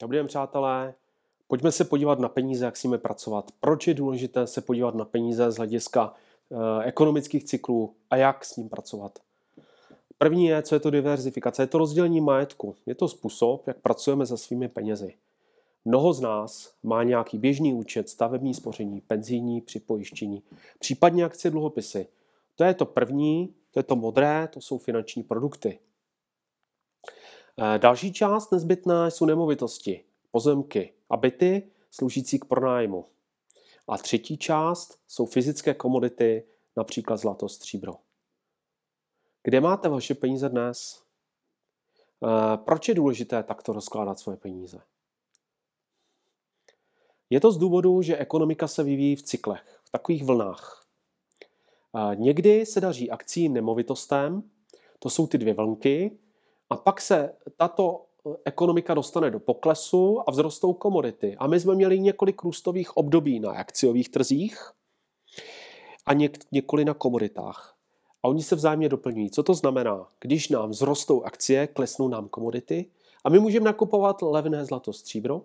Dobrý den, přátelé. Pojďme se podívat na peníze, jak s nimi pracovat. Proč je důležité se podívat na peníze z hlediska eh, ekonomických cyklů a jak s ním pracovat? První je, co je to diverzifikace. Je to rozdělení majetku. Je to způsob, jak pracujeme se svými penězi. Mnoho z nás má nějaký běžný účet, stavební spoření, penzijní, připojištění, případně akcie dluhopisy. To je to první, to je to modré, to jsou finanční produkty. Eh, další část nezbytná jsou nemovitosti, pozemky a byty sloužící k pronájmu. A třetí část jsou fyzické komodity, například zlato, stříbro. Kde máte vaše peníze dnes? Eh, proč je důležité takto rozkládat svoje peníze? Je to z důvodu, že ekonomika se vyvíjí v cyklech, v takových vlnách. Eh, někdy se daří akcí nemovitostem, to jsou ty dvě vlnky, a pak se tato eh, ekonomika dostane do poklesu a vzrostou komodity. A my jsme měli několik růstových období na akciových trzích a něk- několik na komoditách. A oni se vzájemně doplňují. Co to znamená? Když nám vzrostou akcie, klesnou nám komodity a my můžeme nakupovat levné zlato, stříbro.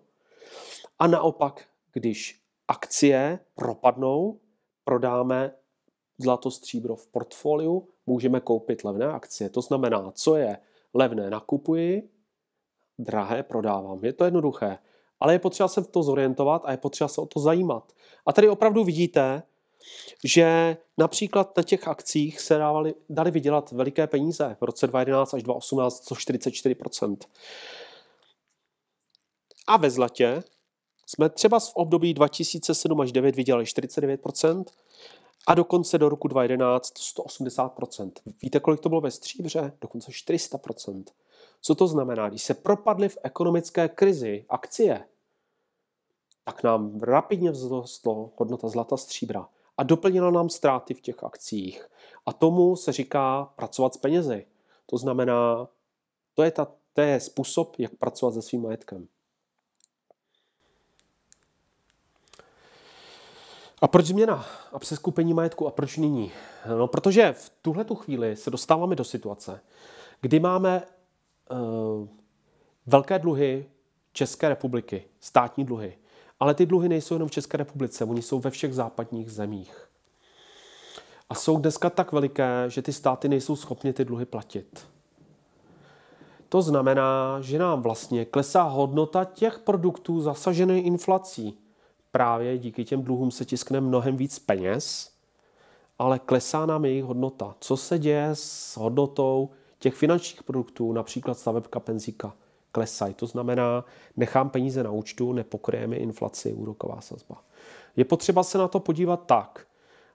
A naopak, když akcie propadnou, prodáme zlato, stříbro v portfoliu, můžeme koupit levné akcie. To znamená, co je Levné nakupuji, drahé prodávám. Je to jednoduché. Ale je potřeba se v to zorientovat a je potřeba se o to zajímat. A tady opravdu vidíte, že například na těch akcích se dávali, dali vydělat veliké peníze v roce 2011 až 2018, co 44%. A ve zlatě jsme třeba v období 2007 až 2009 vydělali 49%, a dokonce do roku 2011 180%. Víte, kolik to bylo ve stříbře? Dokonce 400%. Co to znamená? Když se propadly v ekonomické krizi akcie, tak nám rapidně vzrostlo hodnota zlata stříbra a doplnila nám ztráty v těch akcích. A tomu se říká pracovat s penězi. To znamená, to je, ta, to je způsob, jak pracovat se svým majetkem. A proč změna a přeskupení majetku a proč nyní? No, protože v tuhle tu chvíli se dostáváme do situace, kdy máme uh, velké dluhy České republiky, státní dluhy. Ale ty dluhy nejsou jenom v České republice, oni jsou ve všech západních zemích. A jsou dneska tak veliké, že ty státy nejsou schopny ty dluhy platit. To znamená, že nám vlastně klesá hodnota těch produktů zasažených inflací právě díky těm dluhům se tiskne mnohem víc peněz, ale klesá nám jejich hodnota. Co se děje s hodnotou těch finančních produktů, například stavebka penzíka? Klesají. To znamená, nechám peníze na účtu, nepokryjeme inflaci, úroková sazba. Je potřeba se na to podívat tak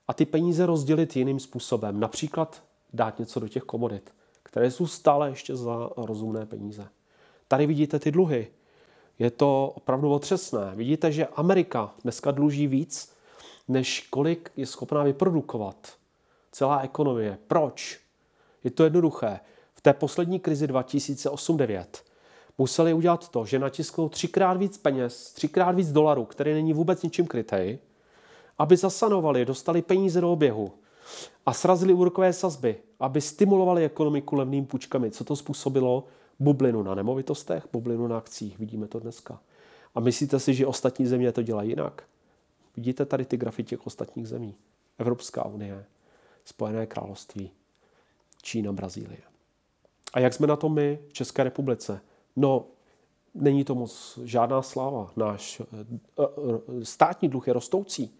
a ty peníze rozdělit jiným způsobem. Například dát něco do těch komodit, které jsou stále ještě za rozumné peníze. Tady vidíte ty dluhy je to opravdu otřesné. Vidíte, že Amerika dneska dluží víc, než kolik je schopná vyprodukovat celá ekonomie. Proč? Je to jednoduché. V té poslední krizi 2008-2009 museli udělat to, že natisknou třikrát víc peněz, třikrát víc dolarů, který není vůbec ničím krytej, aby zasanovali, dostali peníze do oběhu a srazili úrokové sazby, aby stimulovali ekonomiku levnými půjčkami. Co to způsobilo? bublinu na nemovitostech, bublinu na akcích. Vidíme to dneska. A myslíte si, že ostatní země to dělají jinak? Vidíte tady ty grafy těch ostatních zemí. Evropská unie, Spojené království, Čína, Brazílie. A jak jsme na tom my v České republice? No, není to moc žádná sláva. Náš eh, eh, státní dluh je rostoucí.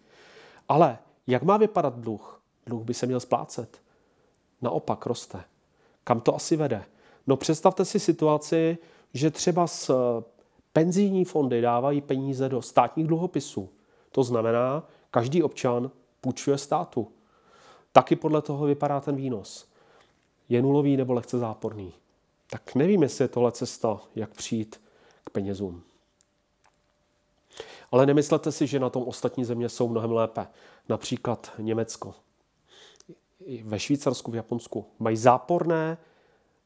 Ale jak má vypadat dluh? Dluh by se měl splácet. Naopak roste. Kam to asi vede? No představte si situaci, že třeba s eh, penzijní fondy dávají peníze do státních dluhopisů. To znamená, každý občan půjčuje státu. Taky podle toho vypadá ten výnos. Je nulový nebo lehce záporný. Tak nevím, jestli je tohle cesta, jak přijít k penězům. Ale nemyslete si, že na tom ostatní země jsou mnohem lépe. Například Německo. ve Švýcarsku, v Japonsku mají záporné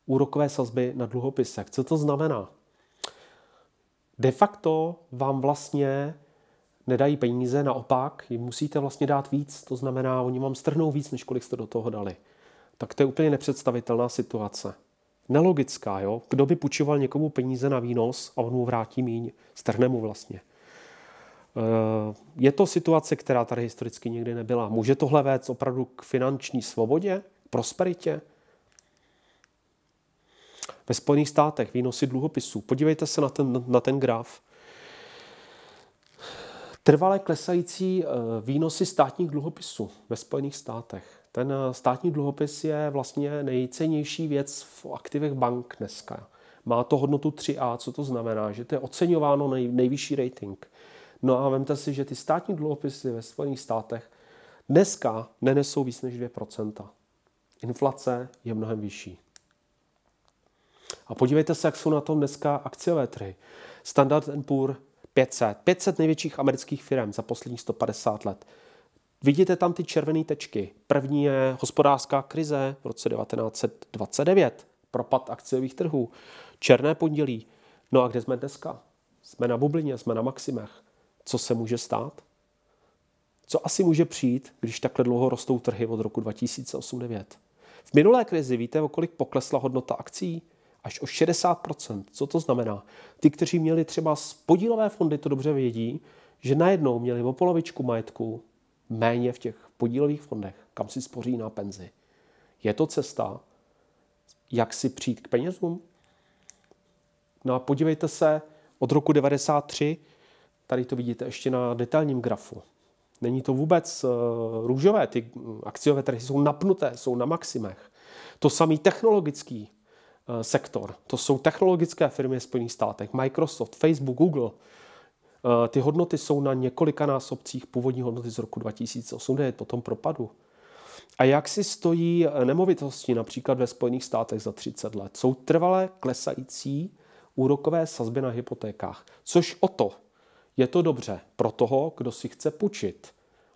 úrokové sazby na dluhopisech. Co to znamená? De facto vám vlastně nedají peníze, naopak jim musíte vlastně dát víc, to znamená, oni vám strhnou víc, než kolik jste do toho dali. Tak to je úplně nepředstavitelná situace. Nelogická, jo? Kdo by půjčoval někomu peníze na výnos a on mu vrátí míň, strhne mu vlastně. Eh, je to situace, která tady historicky nikdy nebyla. Může tohle vést opravdu k finanční svobodě, prosperitě? ve Spojených státech, výnosy dluhopisů. Podívejte se na ten, na ten graf. Trvale klesající eh, výnosy státních dluhopisů ve Spojených státech. Ten eh, státní dluhopis je vlastně nejcennější věc v aktivech bank dneska. Má to hodnotu 3A, co to znamená, že to je oceňováno nej, nejvyšší rating. No a vemte si, že ty státní dluhopisy ve Spojených státech dneska nenesou víc než 2%. Inflace je mnohem vyšší. A podívejte se, jak jsou na tom dneska akciové trhy. Standard Poor 500, 500 největších amerických firm za posledních 150 let. Vidíte tam ty červené tečky. První je hospodářská krize v roce 1929, propad akciových trhů, černé pondělí. No a kde jsme dneska? Jsme na bublině, jsme na maximech. Co se může stát? Co asi může přijít, když takhle dlouho rostou trhy od roku 2008 V minulé krizi víte, o kolik poklesla hodnota akcí? až o 60%. Co to znamená? Ty, kteří měli třeba podílové fondy, to dobře vědí, že najednou měli o polovičku majetku méně v těch podílových fondech, kam si spoří na penzi. Je to cesta, jak si přijít k penězům? No a podívejte se, od roku 93, tady to vidíte ještě na detailním grafu. Není to vůbec eh, růžové, ty akciové trhy jsou napnuté, jsou na maximech. To samý technologický, Eh, sektor. To jsou technologické firmy v Spojených státech, Microsoft, Facebook, Google. Eh, ty hodnoty jsou na několika násobcích původní hodnoty z roku 2008, kde je potom propadu. A jak si stojí nemovitosti například ve Spojených státech za 30 let? Jsou trvalé klesající úrokové sazby na hypotékách. Což o to je to dobře pro toho, kdo si chce půjčit.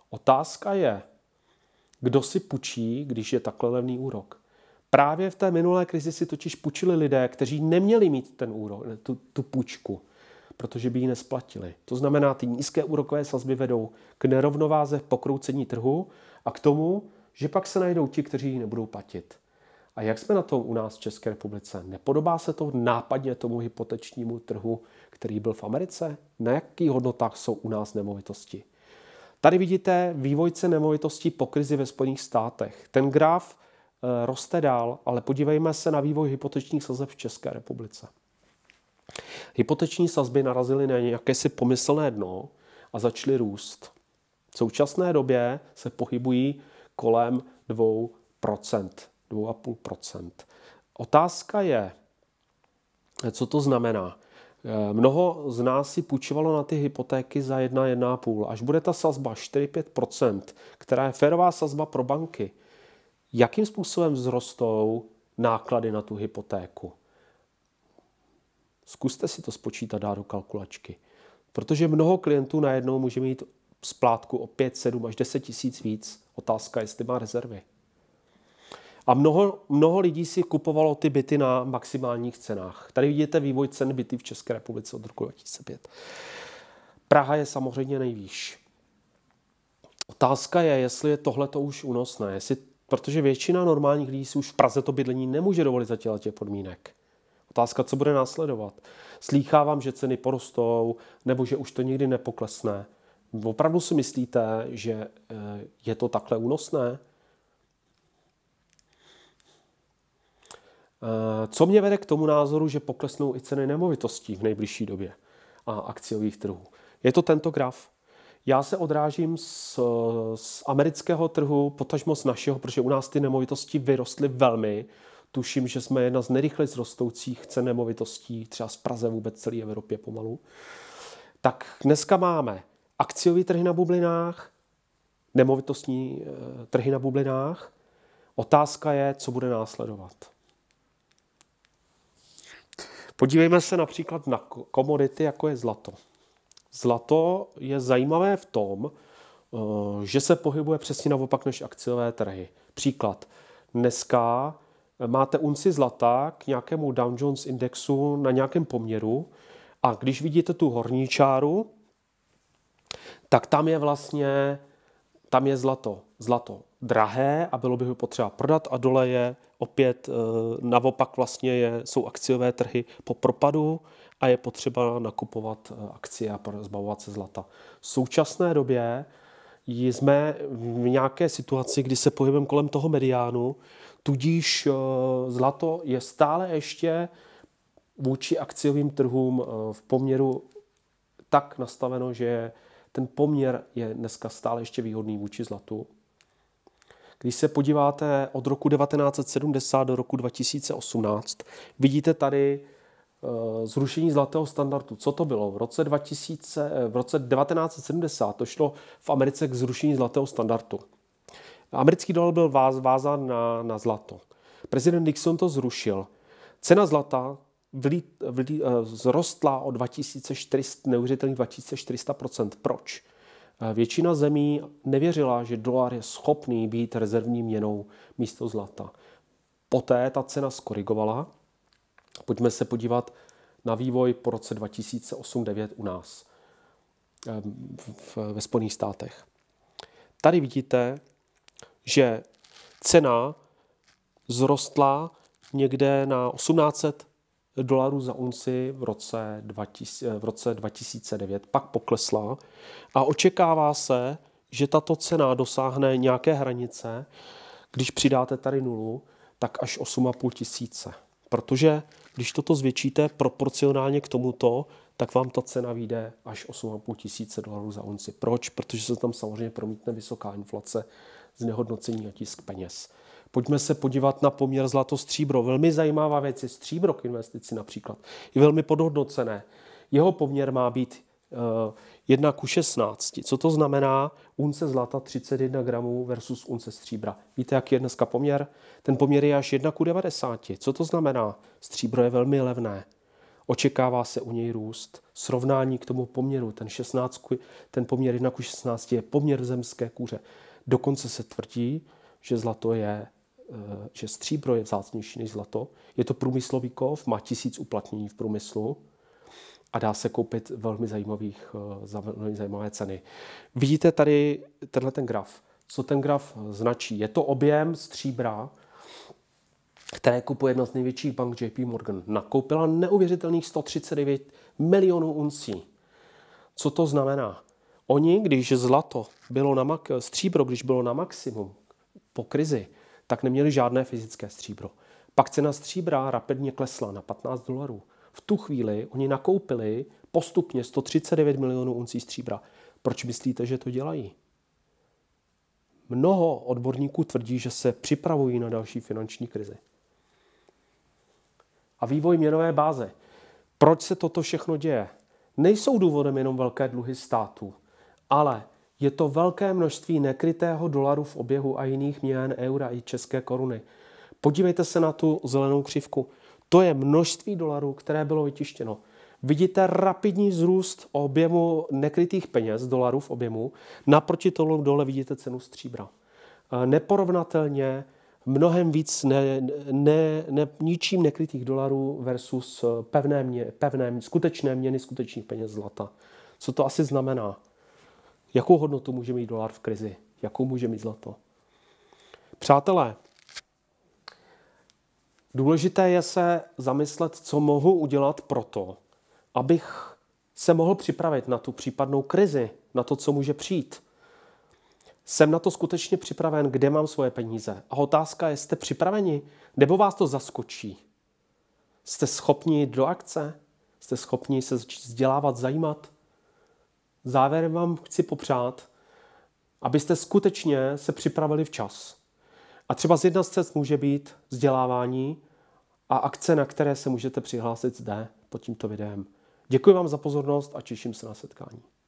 Otázka je, kdo si půjčí, když je takhle levný úrok. Právě v té minulé krizi si totiž půjčili lidé, kteří neměli mít ten úro, tu, tu půjčku, protože by ji nesplatili. To znamená, ty nízké úrokové sazby vedou k nerovnováze v pokroucení trhu a k tomu, že pak se najdou ti, kteří ji nebudou platit. A jak jsme na tom u nás v České republice? Nepodobá se to nápadně tomu hypotečnímu trhu, který byl v Americe? Na jakých hodnotách jsou u nás nemovitosti? Tady vidíte vývojce nemovitostí po krizi ve Spojených státech. Ten graf Eh, roste dál, ale podívejme se na vývoj hypotečních sazeb v České republice. Hypoteční sazby narazily na jakési pomyslné dno a začaly růst. V současné době se pohybují kolem 2%, 2,5%. Otázka je, co to znamená. Eh, mnoho z nás si půjčovalo na ty hypotéky za 1,5. Až bude ta sazba 4-5%, která je férová sazba pro banky, jakým způsobem vzrostou náklady na tu hypotéku. Zkuste si to spočítat dát do kalkulačky. Protože mnoho klientů najednou může mít splátku o 5, 7 až 10 tisíc víc. Otázka, jestli má rezervy. A mnoho, mnoho lidí si kupovalo ty byty na maximálních cenách. Tady vidíte vývoj cen byty v České republice od roku 2005. Praha je samozřejmě nejvýš. Otázka je, jestli je tohle to už únosné, jestli Protože většina normálních lidí si už v Praze to bydlení nemůže dovolit za těch podmínek. Otázka, co bude následovat. Slýchávám, že ceny porostou, nebo že už to nikdy nepoklesne. Opravdu si myslíte, že eh, je to takhle únosné? Eh, co mě vede k tomu názoru, že poklesnou i ceny nemovitostí v nejbližší době a akciových trhů? Je to tento graf. Já se odrážím z, z amerického trhu, potažmo z našeho, protože u nás ty nemovitosti vyrostly velmi. Tuším, že jsme jedna z nejrychleji zrostoucích cen nemovitostí, třeba z Praze vůbec celé Evropě pomalu. Tak dneska máme akciový trhy na bublinách, nemovitostní eh, trhy na bublinách. Otázka je, co bude následovat. Podívejme se například na komodity, jako je zlato. Zlato je zajímavé v tom, eh, že se pohybuje přesně naopak než akciové trhy. Příklad. Dneska eh, máte unci zlata k nějakému Dow Jones indexu na nějakém poměru a když vidíte tu horní čáru, tak tam je vlastně tam je zlato. Zlato drahé a bylo by ho potřeba prodat a dole je opět eh, naopak vlastně je, jsou akciové trhy po propadu a je potřeba nakupovat eh, akcie a zbavovat se zlata. V současné době jsme v nějaké situaci, kdy se pohybem kolem toho mediánu, tudíž eh, zlato je stále ještě vůči akciovým trhům eh, v poměru tak nastaveno, že ten poměr je dneska stále ještě výhodný vůči zlatu. Když se podíváte od roku 1970 do roku 2018, vidíte tady Eh, zrušení zlatého standardu. Co to bylo? V roce, 2000, eh, v roce 1970 to šlo v Americe k zrušení zlatého standardu. Americký dolar byl váz, vázán na, na zlato. Prezident Nixon to zrušil. Cena zlata vlí, vlí, eh, zrostla o 2400, neuvěřitelných 2400 Proč? Většina zemí nevěřila, že dolar je schopný být rezervní měnou místo zlata. Poté ta cena skorigovala Pojďme se podívat na vývoj po roce 2008-2009 u nás ve Spojených státech. Tady vidíte, že cena zrostla někde na 1800 dolarů za unci v roce, 2000, eh, v roce 2009, pak poklesla a očekává se, že tato cena dosáhne nějaké hranice, když přidáte tady nulu, tak až 8,5 tisíce. Protože když toto zvětšíte proporcionálně k tomuto, tak vám ta cena vyjde až 8,5 tisíce dolarů za unci. Proč? Protože se tam samozřejmě promítne vysoká inflace, znehodnocení a tisk peněz. Pojďme se podívat na poměr zlato-stříbro. Velmi zajímavá věc je stříbro k investici například. Je velmi podhodnocené. Jeho poměr má být 1 eh, ku 16. Co to znamená unce zlata 31 gramů versus unce stříbra? Víte, jaký je dneska poměr? Ten poměr je až 1 ku 90. Co to znamená? Stříbro je velmi levné. Očekává se u něj růst. Srovnání k tomu poměru, ten, 16, ten poměr 1 ku 16 je poměr zemské kůře. Dokonce se tvrdí, že zlato je eh, že stříbro je vzácnější než zlato. Je to průmyslový kov, má tisíc uplatnění v průmyslu a dá se koupit velmi, zajímavých, eh, velmi zajímavé ceny. Vidíte tady tenhle ten graf. Co ten graf značí? Je to objem stříbra, které kupuje jedna z největších bank JP Morgan. Nakoupila neuvěřitelných 139 milionů uncí. Co to znamená? Oni, když zlato bylo na mak- stříbro, když bylo na maximum po krizi, tak neměli žádné fyzické stříbro. Pak cena stříbra rapidně klesla na 15 dolarů. V tu chvíli oni nakoupili postupně 139 milionů uncí stříbra. Proč myslíte, že to dělají? Mnoho odborníků tvrdí, že se připravují na další finanční krizi. A vývoj měnové báze. Proč se toto všechno děje? Nejsou důvodem jenom velké dluhy států, ale je to velké množství nekrytého dolaru v oběhu a jiných měn, eura i české koruny. Podívejte se na tu zelenou křivku. To je množství dolarů, které bylo vytištěno. Vidíte rapidní zrůst objemu nekrytých peněz, dolarů v objemu. Naproti tomu dole vidíte cenu stříbra. E, neporovnatelně mnohem víc ne, ne, ne, ničím nekrytých dolarů versus e, pevné, mě, pevné skutečné měny skutečných peněz zlata. Co to asi znamená? Jakou hodnotu může mít dolar v krizi? Jakou může mít zlato? Přátelé, Důležité je se zamyslet, co mohu udělat proto, abych se mohl připravit na tu případnou krizi, na to, co může přijít. Jsem na to skutečně připraven, kde mám svoje peníze? A otázka je, jste připraveni? Nebo vás to zaskočí? Jste schopni jít do akce? Jste schopni se začít vzdělávat, zajímat? Závěrem vám chci popřát, abyste skutečně se připravili včas. A třeba z jedna z cest může být vzdělávání a akce, na které se můžete přihlásit zde pod tímto videem. Děkuji vám za pozornost a těším se na setkání.